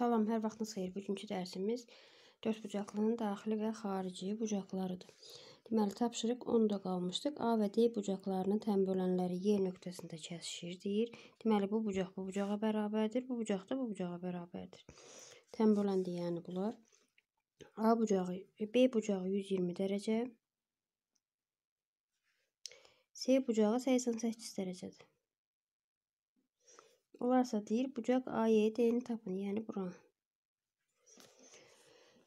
Salam, hər vaxtınız xeyir. Bugünkü dərsimiz dörd bucaqlının daxili və xarici bucaqlarıdır. Deməli, tapşırıq 10-da qalmışdıq. A və D bucaqlarının tən bölənləri Y nöqtəsində kəsişir deyir. Deməli, bu bucaq bu bucağa bərabərdir, bu bucaq da bu bucağa bərabərdir. Tən böləndir, yəni bunlar. A bucağı, B bucağı 120 dərəcə. C bucağı 88 dərəcədir olarsa deyir bucaq A-yə D-ni tapın. Yəni bura.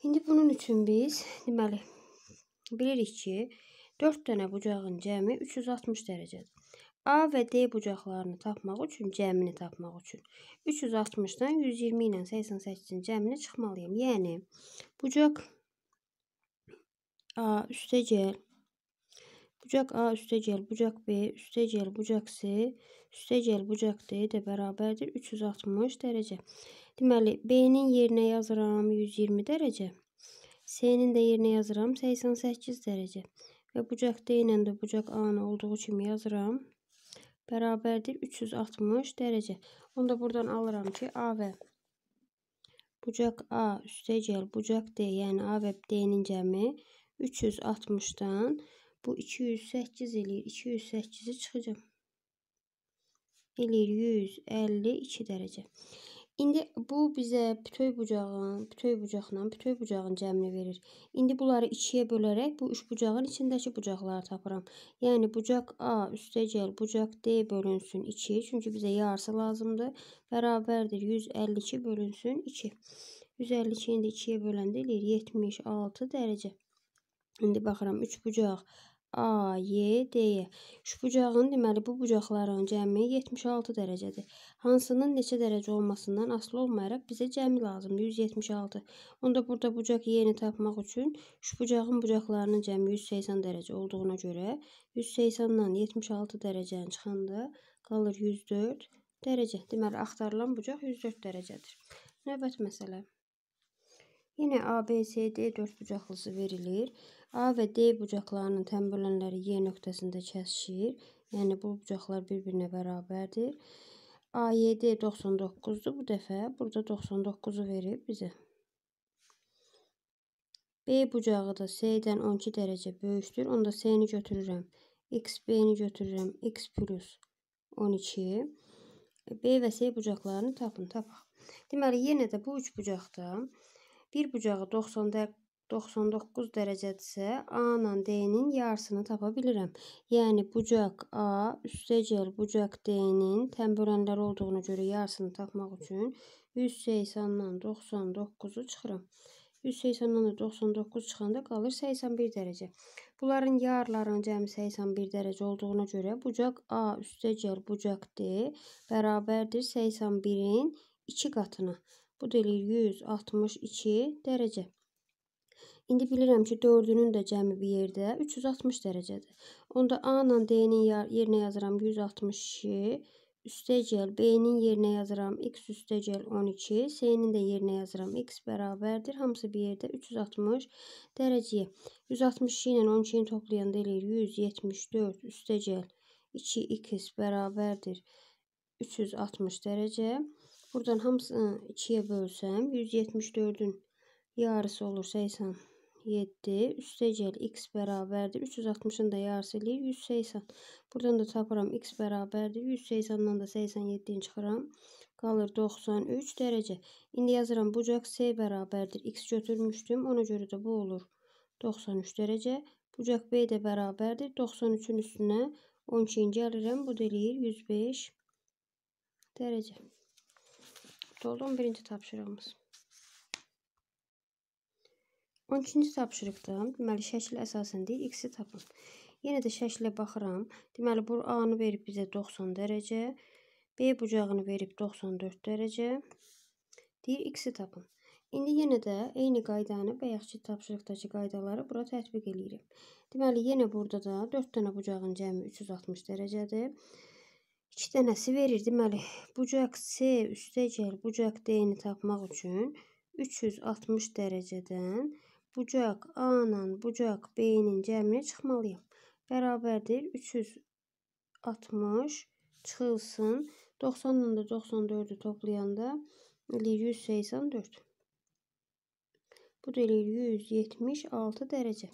İndi bunun üçün biz deməli bilirik ki 4 dənə bucağın cəmi 360 dərəcədir. A və D bucaqlarını tapmaq üçün, cəmini tapmaq üçün 360-dan 120 ilə 88-in cəmini çıxmalıyam. Yəni, bucaq A üstə gəl, Bucak A üstecel bucak B üstecel bucak C üstecel bucak D de beraberdir 360 derece. Deməli B'nin yerine yerinə yazıram 120 derece, C'nin de yerine yerinə yazıram 88 dərəcə. Və bucaq D ilə də bucaq a olduğu için yazıram. beraberdir 360 derece. Onu da buradan alıram ki A ve Bucak A üstecel Bucak D yani A ve D-nin cəmi 360 Bu 208 eləyir. 208-i çıxacaq. Eləyir 152 dərəcə. İndi bu bizə bütöv bucağın, bütöv bucaqla bütöv bucağın cəmini verir. İndi bunları ikiyə bölərək bu üç bucağın içindəki bucaqları tapıram. Yəni bucaq A üstəgəl bucaq D bölünsün 2, çünki bizə yarısı lazımdır. Bərabərdir 152 bölünsün 2. 152-ni də 2-yə böləndə eləyir 76 dərəcə. İndi baxıram 3 bucaq A, Y, D. Şu bucağın deməli bu bucaqların cəmi 76 dərəcədir. Hansının neçə dərəcə olmasından asılı olmayaraq bizə cəmi lazımdır 176. Onda burada bucaq Y-ni tapmaq üçün şu bucağın bucaqlarının cəmi 180 dərəcə olduğuna görə 180-dan 76 dərəcəni çıxanda qalır 104 dərəcə. Deməli axtarılan bucaq 104 dərəcədir. Növbət məsələ. Yenə ABCD 4 bucaqlısı verilir. A və D bucaqlarının tənbölənləri Y nöqtəsində kəsişir. Yəni bu bucaqlar bir-birinə bərabərdir. AYD 99-dur bu dəfə. Burada 99-u verib bizə. B bucağı da C-dən 12 dərəcə böyükdür. Onda C-ni götürürəm. XB-ni götürürəm. X plus 12. B və C bucaqlarını tapın, tapaq. Deməli, yenə də bu üç bucaqda bir bucağı 90 dərəcə 99 dərəcədirsə A ilə D-nin yarısını tapa bilirəm. Yəni bucaq A üstəcəl bucaq D-nin təm bölənləri olduğuna görə yarısını tapmaq üçün 180-dan 99-u çıxıram. 180-dan da 99 çıxanda qalır 81 dərəcə. Bunların yarlarının cəmi 81 dərəcə olduğuna görə bucaq A üstəcəl bucaq D bərabərdir 81-in 2 qatına. Bu da eləyir 162 dərəcə. İndi bilirəm ki, dördünün də cəmi bir yerdə 360 dərəcədir. Onda A-la D-nin yerinə yazıram 162, üstəcəl B-nin yerinə yazıram x üstəcəl 12, C-nin də yerinə yazıram x bərabərdir. Hamısı bir yerdə 360 dərəcəyə. 162 ilə 12-ni toplayanda eləyir 174 üstəcəl 2x bərabərdir 360 dərəcə. Buradan hamısını 2-yə bölsəm 174-ün yarısı olur 80 7 üstecel x beraberdir. 360'ın da yarsiliği 180. Buradan da taparam x beraberdir. 180'dan da 87'ni çıxıram. Qalır 93 derece. İndi yazıram bucaq C bərabərdir. X götürmüştüm Ona göre de bu olur. 93 dərəcə. Bucaq B də bərabərdir. 93-ün üstünə 12-ci gəlirəm. Bu da eləyir 105 derece. Doldu birinci ci tapşırığımız. 12-ci tapşırıqda, deməli, şəkil əsasən deyil, x-i tapın. Yenə də şəklə baxıram. Deməli, bu A-nı verib bizə 90 dərəcə, B bucağını verib 94 dərəcə, deyir, x-i tapın. İndi yenə də eyni qaydanı, bayaqçı tapşırıqdakı qaydaları bura tətbiq edirik. Deməli, yenə burada da 4 dənə bucağın cəmi 360 dərəcədir. 2 dənəsi verir. Deməli, bucaq C üstə gəl, bucaq D-ni tapmaq üçün 360 dərəcədən 360 dərəcədən bucaq A ilə bucaq B-nin cəmini çıxmalıyam. Bərabərdir 360 çıxılsın. 90 ilə də 94-ü toplayanda eləyir 184. Bu da eləyir 176 dərəcə.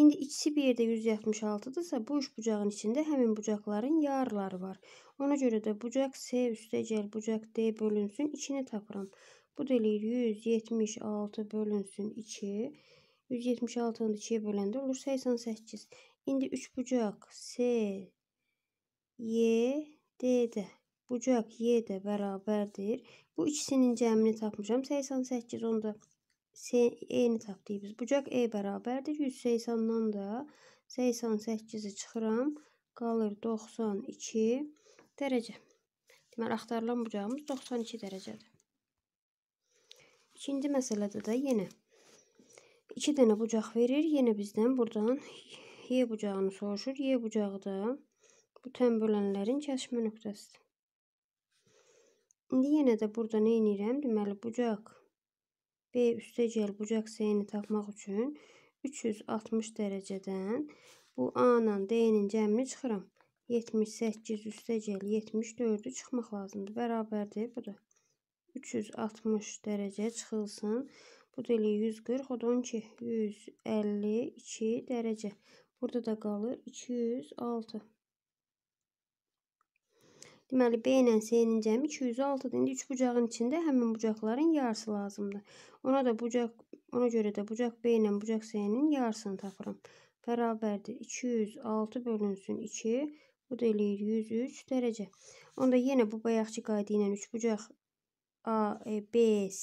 İndi ikisi bir yerdə 176-dırsa, bu üç bucağın içində həmin bucaqların yarıları var. Ona görə də bucaq S üstə gəl, bucaq D bölünsün, 2-ni tapıram. Bu da eləyir 176 bölünsün 2. 176-nı 2-yə böləndə olur 88. İndi 3 bucaq S, Y, D-də. Bucaq Y də bərabərdir. Bu ikisinin cəmini tapmışam. 88 onda E-ni tapdıq biz. Bucaq E bərabərdir. 180-dan da 88-i çıxıram. Qalır 92 dərəcə. Deməli, axtarılan bucağımız 92 dərəcədir. İkinci məsələdə də yenə 2 dənə bucaq verir. Yenə bizdən burdan Y bucağını soruşur. Y bucağı da bütün bölənlərin kəsişmə nöqtəsidir. İndi yenə də burada nə edirəm? Deməli, bucaq B üstəgəl bucaq C-ni tapmaq üçün 360 dərəcədən bu A ilə D-nin cəmini çıxıram. 78 üstəgəl 74-ü çıxmaq lazımdır. Bərabərdir bu da. 360 dərəcə çıxılsın. Bu da elə 140, o da 12, 152 dərəcə. Burada da qalır 206. Deməli, B ilə C-nin cəmi 206-dır. İndi üç bucağın içində həmin bucaqların yarısı lazımdır. Ona da bucaq, ona görə də bucaq B ilə bucaq C-nin yarısını tapıram. Bərabərdir 206 bölünsün 2, bu da eləyir 103 dərəcə. Onda yenə bu bayaqçı qayda ilə üç bucaq A, e, B, S,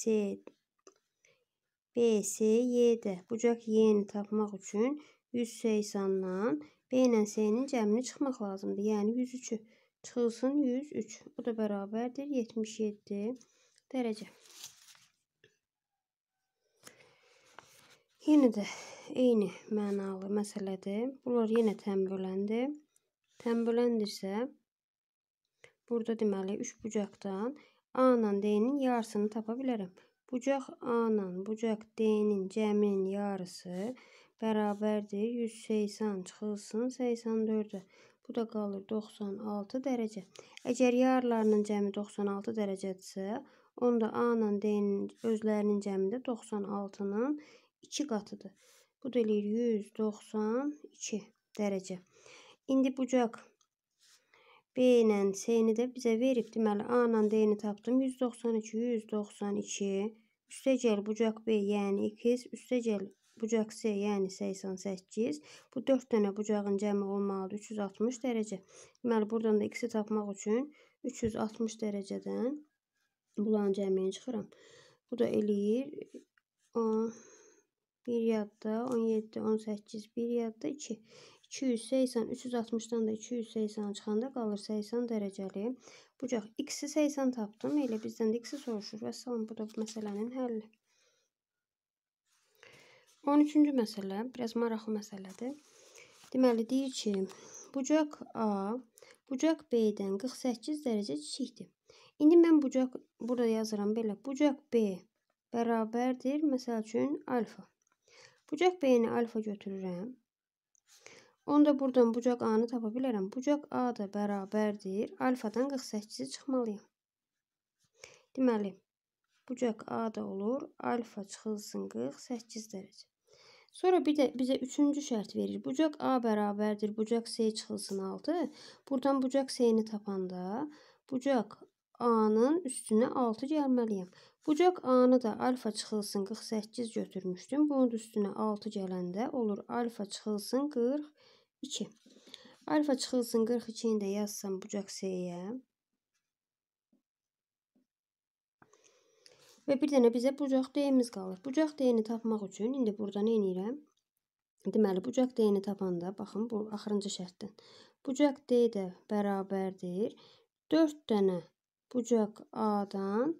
B, S, Y-də bucaq Y-ni tapmaq üçün 180-dan B ilə S-nin cəmini çıxmaq lazımdır. Yəni 103-ü çıxılsın 103. Bu da bərabərdir 77 dərəcə. Yenə də eyni mənalı məsələdir. Bunlar yenə tənböləndir. Tənböləndirsə, burada deməli 3 bucaqdan A ilə D-nin yarısını tapa bilərəm. Bucaq A ilə bucaq D-nin cəminin yarısı bərabərdir 180 çıxılsın 84-ə. Bu da qalır 96 dərəcə. Əgər yarlarının cəmi 96 dərəcədirsə, onda A ilə D-nin özlərinin cəmi də 96-nın 2 qatıdır. Bu da eləyir 192 dərəcə. İndi bucaq B ilə C-ni də bizə verib. Deməli, A ilə D-ni tapdım. 192, 192. Üstə gəl bucaq B, yəni 2, üstə gəl bucaq C, yəni 88. Bu 4 dənə bucağın cəmi olmalıdır 360 dərəcə. Deməli, buradan da x-i tapmaq üçün 360 dərəcədən bulan cəmini çıxıram. Bu da eləyir 10 1 yadda 17, 18, 1 yadda 2. 280, 360-dan da 280 çıxanda qalır 80 dərəcəli bucaq. X-i 80 tapdım. Elə bizdən də X-i soruşur. Və salam, bu da bu məsələnin həlli. 13-cü məsələ, biraz maraqlı məsələdir. Deməli, deyir ki, bucaq A bucaq B-dən 48 dərəcə kiçikdir. İndi mən bucaq, burada yazıram belə, bucaq B bərabərdir, məsəl üçün, alfa. Bucaq B-ni alfa götürürəm. Onda buradan bucaq A-nı tapa bilərəm. Bucaq A da bərabərdir. Alfadan 48-i çıxmalıyam. Deməli, bucaq A da olur. Alfa çıxılsın 48 dərəcə. Sonra bir də bizə üçüncü şərt verir. Bucaq A bərabərdir. Bucaq C çıxılsın 6. Buradan bucaq C-ni tapanda bucaq A-nın üstünə 6 gəlməliyəm. Bucaq A-nı da alfa çıxılsın 48 götürmüşdüm. Bunun üstünə 6 gələndə olur alfa çıxılsın 48. 2. Alfa çıxılsın 42-ni də yazsam bucaq C-yə. Və bir dənə bizə bucaq D-miz qalır. Bucaq D-ni tapmaq üçün indi burada nə edirəm? Deməli, bucaq D-ni tapanda, baxın, bu axırıncı şərtdən. Bucaq D də bərabərdir. 4 dənə bucaq A-dan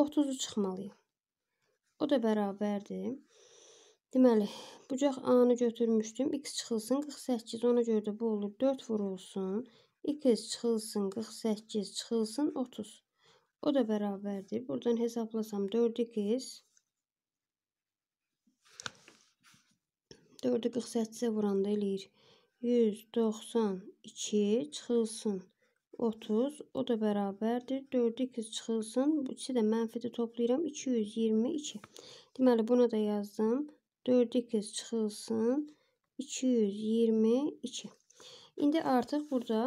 30-u çıxmalıyım. O da bərabərdir. Deməli, bucaq A-nı götürmüşdüm. X çıxılsın 48. Ona görə də bu olur 4 vurulsun. X çıxılsın 48 çıxılsın 30. O da bərabərdir. Buradan hesablasam 4x 4-ü 48-ə vuranda eləyir. 192 çıxılsın 30. O da bərabərdir. 4-ü 2 çıxılsın. Bu ikisi də mənfidə toplayıram. 222. Deməli, buna da yazdım. 4-ü kez çıxılsın. 222. İndi artıq burada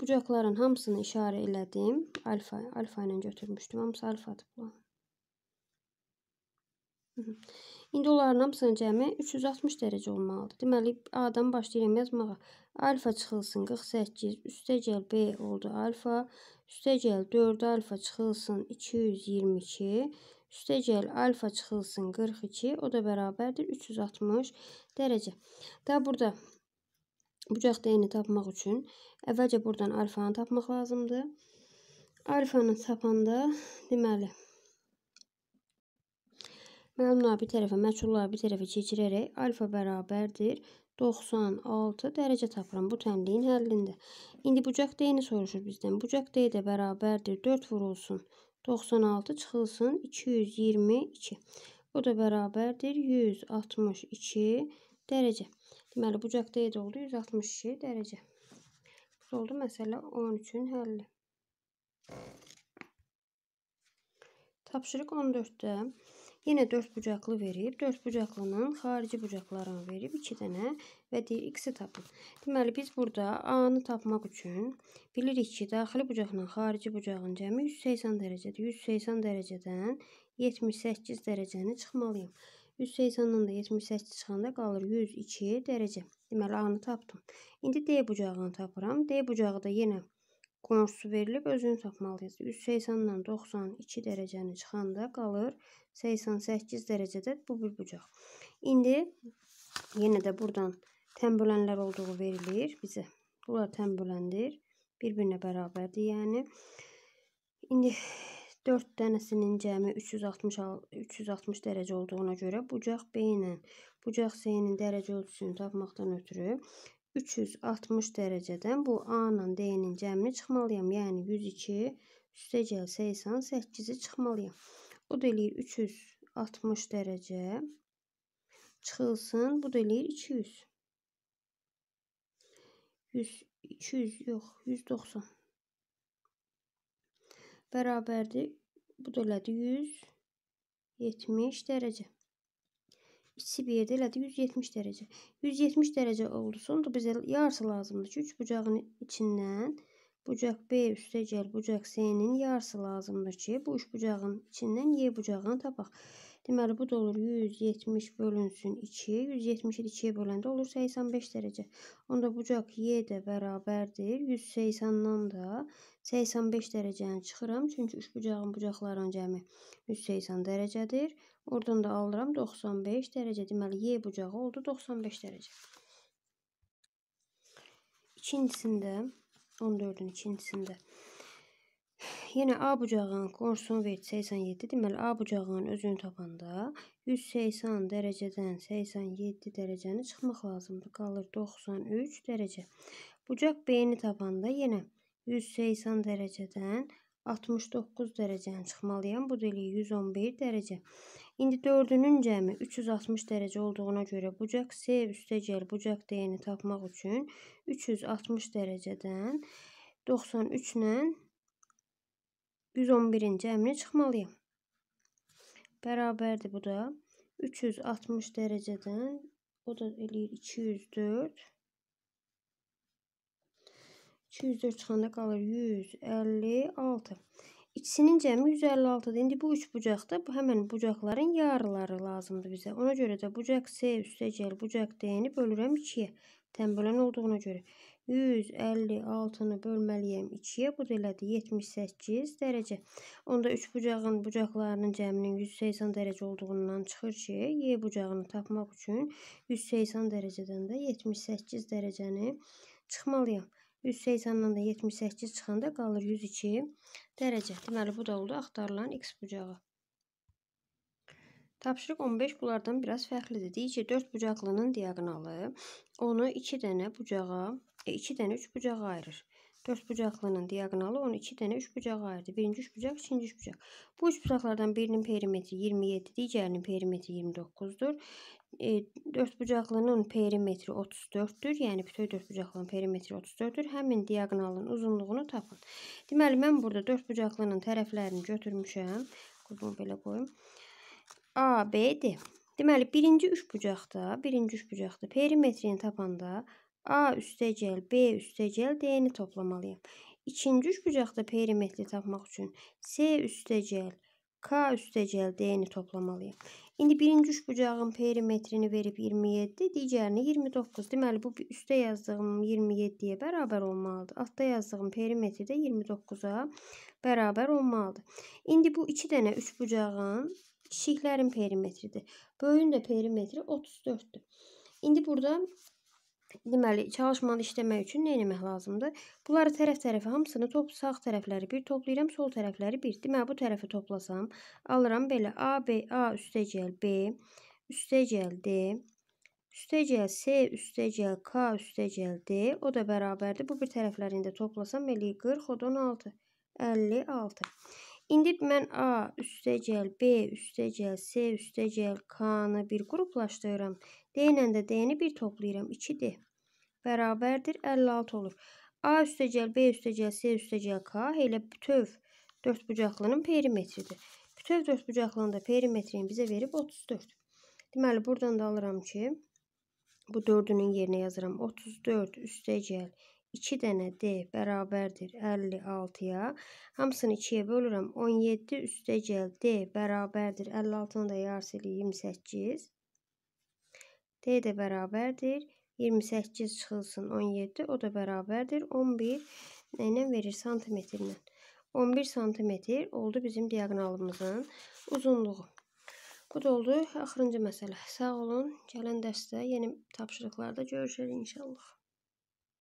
bucaqların hamısını işarə elədim. Alfa, alfa ilə götürmüşdüm. Hamısı alfadır bu. İndi onların hamısının cəmi 360 dərəcə olmalıdır. Deməli, A-dan başlayıram yazmağa. Alfa çıxılsın 48, üstə gəl B oldu alfa, üstə gəl 4 alfa çıxılsın 222, üstə gəl alfa çıxılsın 42 o da bərabərdir 360 dərəcə. Da burada bucaq dəyini tapmaq üçün əvvəlcə buradan alfanı tapmaq lazımdır. Alfanı tapanda deməli Məlumlar bir tərəfə, məçhullar bir tərəfə keçirərək alfa bərabərdir 96 dərəcə tapıram bu tənliyin həllində. İndi bucaq D-ni soruşur bizdən. Bucaq D də bərabərdir 4 vurulsun 4. 96 çıxılsın 222. O da bərabərdir 162 dərəcə. Deməli, bucaq qeyd oldu 162 dərəcə. Bu oldu məsələ 13-ün həlli. Tapşırıq 14-də Yenə 4 bucaqlı verib, 4 bucaqlının xarici bucaqlarını verib 2 dənə və deyir x-i tapın. Deməli biz burada a-nı tapmaq üçün bilirik ki, daxili bucaqla xarici bucağın cəmi 180 dərəcədir. 180 dərəcədən 78 dərəcəni çıxmalıyam. 180-dan da 78 çıxanda qalır 102 dərəcə. Deməli A-nı tapdım. İndi D bucağını tapıram. D bucağı da yenə 180 Qonşusu verilib özünü tapmalıyıq. 180-dən 92 dərəcəni çıxanda qalır 88 dərəcədə bu bir bucaq. İndi yenə də buradan tən bölənlər olduğu verilir bizə. Bunlar tən böləndir. Bir-birinə bərabərdir, yəni. İndi 4 dənəsinin cəmi 360 360 dərəcə olduğuna görə bucaq B ilə bucaq C-nin dərəcə ölçüsünü tapmaqdan ötürü 360 dərəcədən bu A ilə D-nin cəmini çıxmalıyam. Yəni 102 üstə gəlsə isə 8-i çıxmalıyam. Bu da eləyir 360 dərəcə. Çıxılsın, bu da eləyir 200. 100, 200 yox, 190. Bərabərdir, bu da elədi 170 dərəcə. İkisi bir yerdə elədi 170 dərəcə. 170 dərəcə oldu. Sonra bizə yarısı lazımdır ki, üç bucağın içindən bucaq B üstə gəl bucaq C-nin yarısı lazımdır ki, bu üç bucağın içindən Y bucağını tapaq. Deməli, bu da olur 170 bölünsün 2. 170-i 2-yə böləndə olur 85 dərəcə. Onda bucaq Y də bərabərdir. 180-dan da 85 dərəcəni çıxıram. Çünki üç bucağın bucaqlarının cəmi 180 dərəcədir. Oradan da alıram 95 dərəcə. Deməli, Y bucağı oldu 95 dərəcə. İkincisində, 14-ün ikincisində. Yenə A bucağının qonşusunu ver 87. Deməli, A bucağının özünü tapanda 180 dərəcədən 87 dərəcəni çıxmaq lazımdır. Qalır 93 dərəcə. Bucaq B-ni tapanda yenə 180 dərəcədən 69 dərəcəni çıxmalıyam. Bu da 111 dərəcə. İndi dördünün cəmi 360 dərəcə olduğuna görə bucaq S üstəgəl bucaq D-ni tapmaq üçün 360 dərəcədən 93 ilə 111-ci əmri çıxmalıyam. Bərabərdir bu da 360 dərəcədən o da eləyir 204 204 çıxanda qalır 156. İkisinin cəmi 156-dır. İndi bu üç bucaqda bu həmin bucaqların yarıları lazımdır bizə. Ona görə də bucaq S üstə gəl, bucaq D-ni bölürəm 2-yə. Tənbələn olduğuna görə 156-nı bölməliyəm 2-yə. Bu da elədi 78 dərəcə. Onda üç bucağın bucaqlarının cəminin 180 dərəcə olduğundan çıxır ki, Y bucağını tapmaq üçün 180 dərəcədən də 78 dərəcəni çıxmalıyam. 180-dan da 78 çıxanda qalır 102 dərəcə. Deməli, bu da oldu axtarılan x bucağı. Tapşırıq 15 bunlardan biraz fərqlidir. Deyir ki, 4 bucaqlının diaqonalı onu 2 dənə bucağa, 2 e, dənə 3 bucağa ayırır. 4 bucaqlının diaqonalı onu 2 dənə 3 bucağa ayırdı. Birinci 3 bucaq, ikinci 3 bucaq. Bu 3 bucaqlardan birinin perimetri 27, digərinin perimetri 29-dur. E, dördbucaqlının perimetri 34-dür. Yəni bütöv dördbucaqlının perimetri 34-dür. Həmin diaqonalın uzunluğunu tapın. Deməli mən burada dördbucaqlının tərəflərini götürmüşəm. Bunu belə qoyum. A, B-dir. Deməli birinci üçbucaqda, birinci üçbucaqda perimetrini tapanda A üstəgəl, B üstəgəl D-ni toplamalıyam. İkinci üçbucaqda perimetri tapmaq üçün C üstəgəl, K üstəgəl D-ni toplamalıyam. İndi birinci üçbucağın perimetrini verib 27, digərini 29. Deməli bu üstdə yazdığım 27-yə bərabər olmalıdır. Altda yazdığım perimetr də 29-a bərabər olmalıdır. İndi bu 2 dənə üçbucağın kiçiklərin perimetridir. Böyüyün də perimetri 34-dür. İndi burada Deməli, çalışmanı işləmək üçün nə etmək lazımdır? Bunları tərəf-tərəfə hamısını top sağ tərəfləri bir toplayıram, sol tərəfləri bir. Deməli, bu tərəfi toplasam, alıram belə A, B, A üstəgəl B, üstəgəl D, üstəgəl S, üstəgəl K, üstəgəl D. O da bərabərdir. Bu bir tərəflərini də toplasam, eləyir 40, o da 16, 56. İndi mən A üstəgəl B üstəgəl C üstəgəl K-nı bir qruplaşdırıram. D ilə də D-ni bir toplayıram. 2D bərabərdir 56 olur. A üstəgəl, B üstəgəl, C üstəgəl, K elə bütöv dörd bucaqlının perimetridir. Bütöv dörd bucaqlının da perimetrini bizə verib 34. Deməli, buradan da alıram ki, bu dördünün yerinə yazıram. 34 üstəgəl 2 dənə D bərabərdir 56-ya. Hamısını 2-yə bölürəm. 17 üstəgəl D bərabərdir 56-nı da yarısı ilə 28. D də bərabərdir 28 çıxılsın 17 o da bərabərdir 11 nə ilə verir santimetrlə. 11 santimetr oldu bizim diagonalımızın uzunluğu. Bu da oldu axırıncı məsələ. Sağ olun. Gələn dərsdə yeni tapşırıqlarda görüşərik inşallah.